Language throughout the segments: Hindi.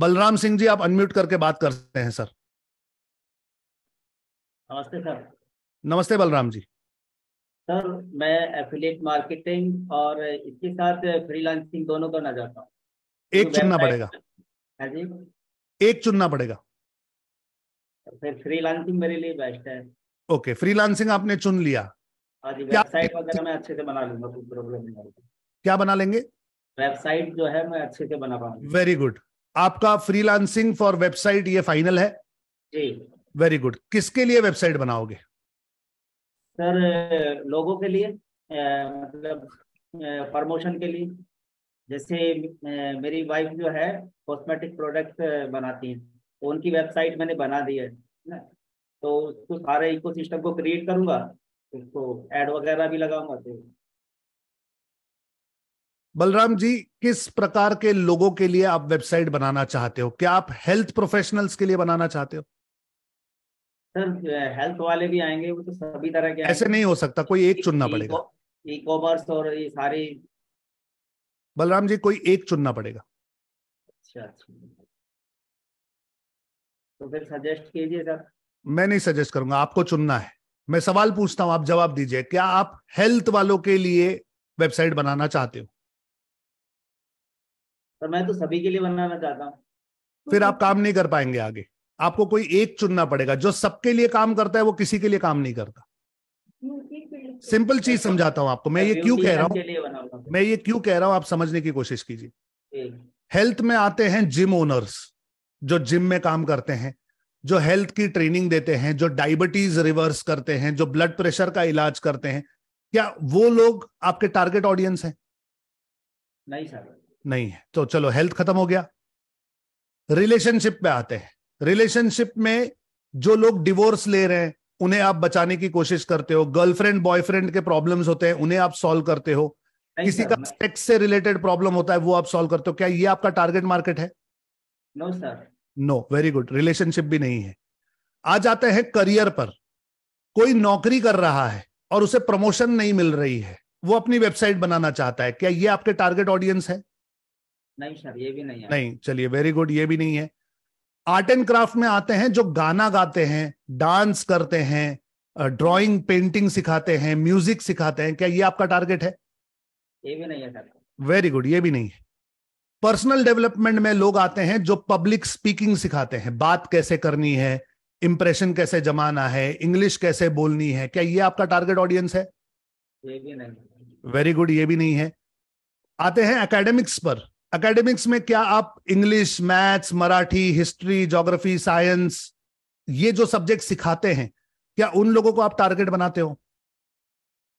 बलराम सिंह जी आप अनम्यूट करके बात करते हैं सर नमस्ते सर नमस्ते बलराम जी सर मैं एफिलिएट मार्केटिंग और इसके साथ फ्रीलांसिंग दोनों करना चाहता हूँ एक तो चुनना पड़ेगा हाँ जी एक चुनना पड़ेगा फिर फ्रीलांसिंग मेरे लिए बेस्ट है ओके फ्रीलांसिंग आपने चुन लिया हाँ क्या मैं अच्छे से बना लूंगा प्रॉब्लम नहीं क्या बना लेंगे वेबसाइट जो है मैं अच्छे से बना पाऊंगा वेरी गुड आपका फ्रीलांसिंग फॉर वेबसाइट ये फाइनल है जी वेरी गुड किसके लिए वेबसाइट बनाओगे सर लोगों के लिए मतलब प्रमोशन के लिए जैसे मेरी वाइफ जो है कॉस्मेटिक प्रोडक्ट बनाती है उनकी वेबसाइट मैंने बना दी है ना तो उसको सारे इकोसिस्टम को क्रिएट करूंगा उसको एड वगैरह भी लगाऊंगा तो बलराम जी किस प्रकार के लोगों के लिए आप वेबसाइट बनाना चाहते हो क्या आप हेल्थ प्रोफेशनल्स के लिए बनाना चाहते हो सर हेल्थ वाले भी आएंगे वो तो सभी तरह के ऐसे नहीं हो सकता कोई एक चुनना पड़ेगा ई कॉमर्स और ये सारी बलराम जी कोई एक चुनना पड़ेगा अच्छा तो फिर सजेस्ट कीजिए सर मैं नहीं सजेस्ट करूंगा आपको चुनना है मैं सवाल पूछता हूं आप जवाब दीजिए क्या आप हेल्थ वालों के लिए वेबसाइट बनाना चाहते हो पर मैं तो सभी के लिए बनाना चाहता हूँ फिर आप काम नहीं कर पाएंगे आगे आपको कोई एक चुनना पड़ेगा जो सबके लिए काम करता है वो किसी के लिए काम नहीं करता सिंपल चीज समझाता हूँ आपको मैं ये क्यों कह रहा हूँ मैं ये क्यों कह रहा हूँ आप समझने की कोशिश कीजिए हेल्थ में आते हैं जिम ओनर्स जो जिम में काम करते हैं जो हेल्थ की ट्रेनिंग देते हैं जो डायबिटीज रिवर्स करते हैं जो ब्लड प्रेशर का इलाज करते हैं क्या वो लोग आपके टारगेट ऑडियंस हैं नहीं सर नहीं है तो चलो हेल्थ खत्म हो गया रिलेशनशिप पे आते हैं रिलेशनशिप में जो लोग डिवोर्स ले रहे हैं उन्हें आप बचाने की कोशिश करते हो गर्लफ्रेंड बॉयफ्रेंड के प्रॉब्लम्स होते हैं उन्हें आप सॉल्व करते हो किसी का सेक्स से रिलेटेड प्रॉब्लम होता है वो आप सॉल्व करते हो क्या ये आपका टारगेट मार्केट है no sir no very good relationship भी नहीं है आ जाते हैं करियर पर कोई नौकरी कर रहा है और उसे प्रमोशन नहीं मिल रही है वो अपनी वेबसाइट बनाना चाहता है क्या ये आपके टारगेट ऑडियंस है नहीं सर ये भी नहीं नहीं चलिए वेरी गुड ये भी नहीं है आर्ट एंड क्राफ्ट में आते हैं जो गाना गाते हैं डांस करते हैं ड्राइंग पेंटिंग सिखाते हैं म्यूजिक सिखाते हैं क्या ये आपका टारगेट है ये भी नहीं है सर वेरी गुड ये भी नहीं है पर्सनल डेवलपमेंट में लोग आते हैं जो पब्लिक स्पीकिंग सिखाते हैं बात कैसे करनी है इंप्रेशन कैसे जमाना है इंग्लिश कैसे बोलनी है क्या ये आपका टारगेट ऑडियंस है ये भी नहीं वेरी गुड ये भी नहीं है आते हैं एकेडमिक्स पर एकेडमिक्स में क्या आप English maths Marathi history geography science ये जो सब्जेक्ट सिखाते हैं क्या उन लोगों को आप टारगेट बनाते हो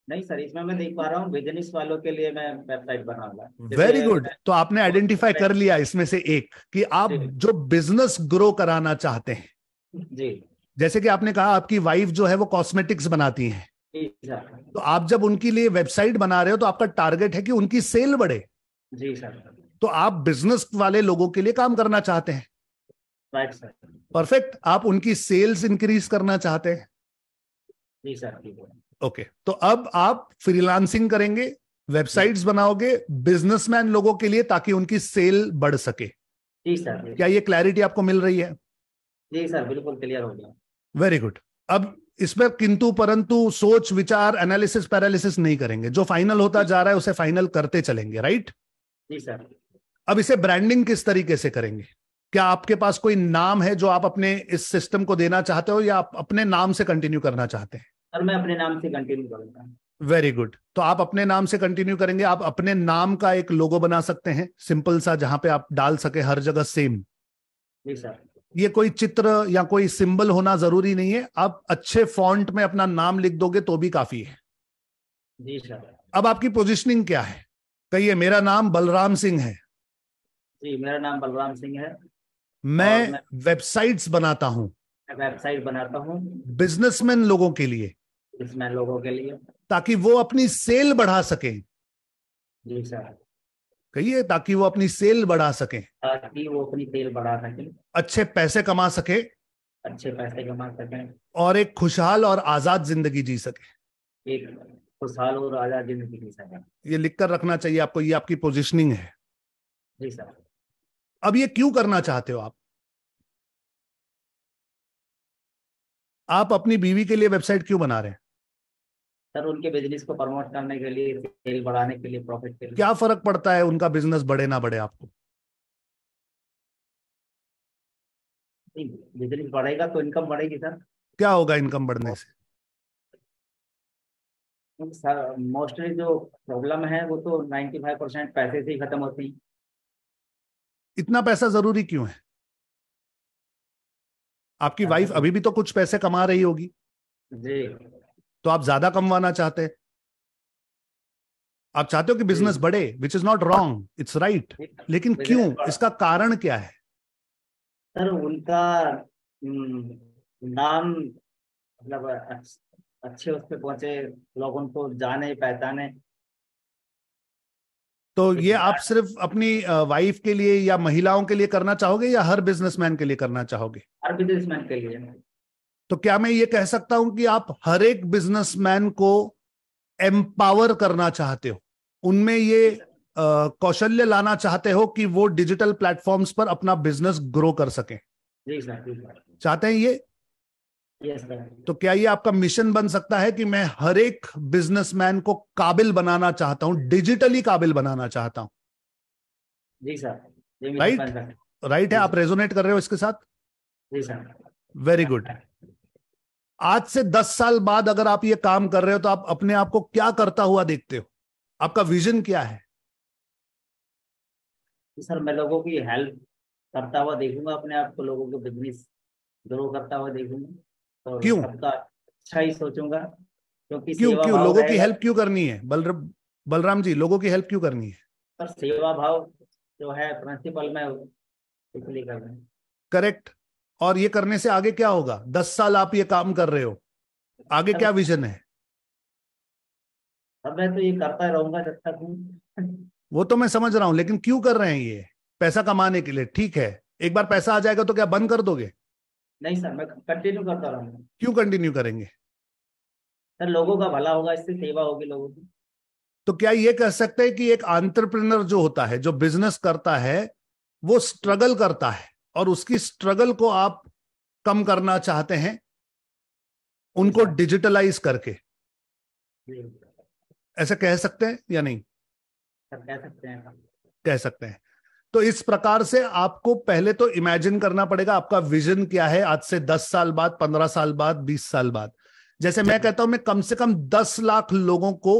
नहीं सर इसमें मैं देख पा रहा हूँ बिजनेस वालों के लिए मैं वेबसाइट बना रहा वेरी गुड तो आपने आइडेंटिफाई कर लिया इसमें से एक कि आप जो बिजनेस ग्रो कराना चाहते हैं जी जैसे कि आपने कहा आपकी वाइफ जो है वो कॉस्मेटिक्स बनाती है तो आप जब उनके लिए वेबसाइट बना रहे हो तो आपका टारगेट है कि उनकी सेल बढ़े जी सर तो आप बिजनेस वाले लोगों के लिए काम करना चाहते हैं परफेक्ट आप उनकी सेल्स इंक्रीज करना चाहते हैं ओके okay. तो अब आप फ्रीलांसिंग करेंगे वेबसाइट्स बनाओगे बिजनेसमैन लोगों के लिए ताकि उनकी सेल बढ़ सके जी सर क्या ये क्लैरिटी आपको मिल रही है जी सर बिल्कुल क्लियर हो गया वेरी गुड अब इसमें किंतु परंतु सोच विचार एनालिसिस पैरालिसिस नहीं करेंगे जो फाइनल होता जा रहा है उसे फाइनल करते चलेंगे राइट जी सर अब इसे ब्रांडिंग किस तरीके से करेंगे क्या आपके पास कोई नाम है जो आप अपने इस सिस्टम को देना चाहते हो या आप अपने नाम से कंटिन्यू करना चाहते हैं सर मैं अपने नाम से कंटिन्यू करूंगा वेरी गुड तो आप अपने नाम से कंटिन्यू करेंगे आप अपने नाम का एक लोगो बना सकते हैं सिंपल सा जहां पे आप डाल सके हर जगह सेम सर ये कोई चित्र या कोई सिंबल होना जरूरी नहीं है आप अच्छे फॉन्ट में अपना नाम लिख दोगे तो भी काफी है जी सर अब आपकी पोजिशनिंग क्या है कहिए मेरा नाम बलराम सिंह है जी मेरा नाम बलराम सिंह है मैं, मैं वेबसाइट्स बनाता हूँ वेबसाइट बनाता हूँ बिजनेसमैन लोगों के लिए बिजनेसमैन लोगों के लिए ताकि वो अपनी सेल बढ़ा सके जी सर कहिए ताकि वो अपनी सेल बढ़ा सके ताकि वो अपनी सेल बढ़ा सके अच्छे पैसे कमा सके अच्छे पैसे कमा सके और एक खुशहाल और आजाद जिंदगी जी सके एक खुशहाल और आजाद जिंदगी जी सके ये लिख कर रखना चाहिए आपको ये आपकी पोजिशनिंग है जी सर अब ये क्यों करना चाहते हो आप आप अपनी बीवी के लिए वेबसाइट क्यों बना रहे हैं सर उनके बिजनेस को प्रमोट करने के लिए सेल बढ़ाने के लिए प्रॉफिट के लिए क्या फर्क पड़ता है उनका बिजनेस बढ़े ना बढ़े आपको बिजनेस बढ़ेगा तो इनकम बढ़ेगी सर क्या होगा इनकम बढ़ने से सर मोस्टली जो प्रॉब्लम है वो तो 95 परसेंट पैसे से ही खत्म होती इतना पैसा जरूरी क्यों है आपकी वाइफ हाँ। अभी भी तो कुछ पैसे कमा रही होगी जी तो आप ज्यादा कमवाना चाहते आप चाहते हो कि बिजनेस बढ़े which is not wrong it's right लेकिन क्यों इसका कारण क्या है सर उनका हम्म, नाम मतलब अच्छे उस पर पहुंचे लोग उनको जाने पहचाने तो ये आप सिर्फ अपनी वाइफ के लिए या महिलाओं के लिए करना चाहोगे या हर बिजनेसमैन के लिए करना चाहोगे हर बिजनेसमैन के लिए तो क्या मैं ये कह सकता हूं कि आप हर एक बिजनेसमैन को एम्पावर करना चाहते हो उनमें ये कौशल्य लाना चाहते हो कि वो डिजिटल प्लेटफॉर्म्स पर अपना बिजनेस ग्रो कर सके जी सर चाहते हैं ये तो क्या ये आपका मिशन बन सकता है कि मैं हर एक बिजनेसमैन को काबिल बनाना चाहता हूँ डिजिटली काबिल बनाना चाहता हूं जी सर राइट राइट है आप रेजोनेट कर रहे हो इसके साथ जी सर वेरी गुड आज से दस साल बाद अगर आप ये काम कर रहे हो तो आप अपने आप को क्या करता हुआ देखते हो आपका विजन क्या है सर मैं लोगों की हेल्प करता हुआ देखूंगा अपने आप को लोगों को बिजनेस ग्रो करता हुआ देखूंगा क्यों अच्छा ही सोचूंगा क्योंकि क्यों क्यों लोगों की हेल्प क्यों करनी है बल बलराम जी लोगों की हेल्प क्यों करनी है पर सेवा भाव जो है प्रिंसिपल में इसलिए कर रहे करेक्ट और ये करने से आगे क्या होगा दस साल आप ये काम कर रहे हो आगे क्या विजन है अब मैं तो ये करता रहूंगा जब तक वो तो मैं समझ रहा हूँ लेकिन क्यों कर रहे हैं ये पैसा कमाने के लिए ठीक है एक बार पैसा आ जाएगा तो क्या बंद कर दोगे नहीं सर मैं कंटिन्यू करता रहूंगा क्यों कंटिन्यू करेंगे सर लोगों का भला होगा इससे सेवा होगी लोगों की तो क्या ये कह सकते हैं कि एक आंट्रप्रिनर जो होता है जो बिजनेस करता है वो स्ट्रगल करता है और उसकी स्ट्रगल को आप कम करना चाहते हैं उनको डिजिटलाइज करके ऐसा कह सकते हैं या नहीं कह सकते हैं कह सकते हैं तो इस प्रकार से आपको पहले तो इमेजिन करना पड़ेगा आपका विजन क्या है आज से दस साल बाद पंद्रह साल बाद बीस साल बाद जैसे मैं कहता हूं मैं कम से कम दस लाख लोगों को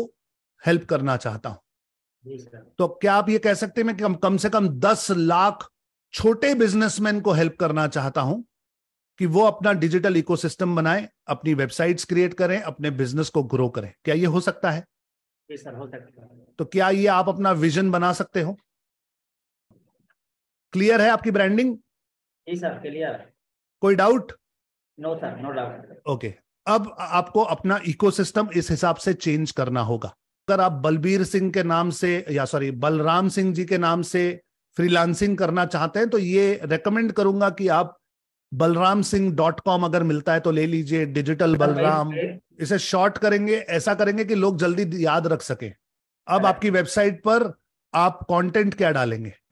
हेल्प करना चाहता हूं तो क्या आप ये कह सकते हैं मैं कम, कम से कम दस लाख छोटे बिजनेसमैन को हेल्प करना चाहता हूं कि वो अपना डिजिटल इकोसिस्टम बनाए अपनी वेबसाइट्स क्रिएट करें अपने बिजनेस को ग्रो करें क्या ये हो सकता है सर हो सकता है तो क्या ये आप अपना विजन बना सकते हो क्लियर है आपकी ब्रांडिंग जी सर क्लियर कोई doubt no sir no doubt okay अब आपको अपना इकोसिस्टम इस हिसाब से चेंज करना होगा अगर आप बलबीर सिंह के नाम से या सॉरी बलराम सिंह जी के नाम से फ्रीलांसिंग करना चाहते हैं तो ये रेकमेंड करूंगा कि आप बलराम सिंह डॉट कॉम अगर मिलता है तो ले लीजिए डिजिटल बलराम इसे शॉर्ट करेंगे ऐसा करेंगे कि लोग जल्दी याद रख सकें अब आपकी वेबसाइट पर आप कंटेंट क्या डालेंगे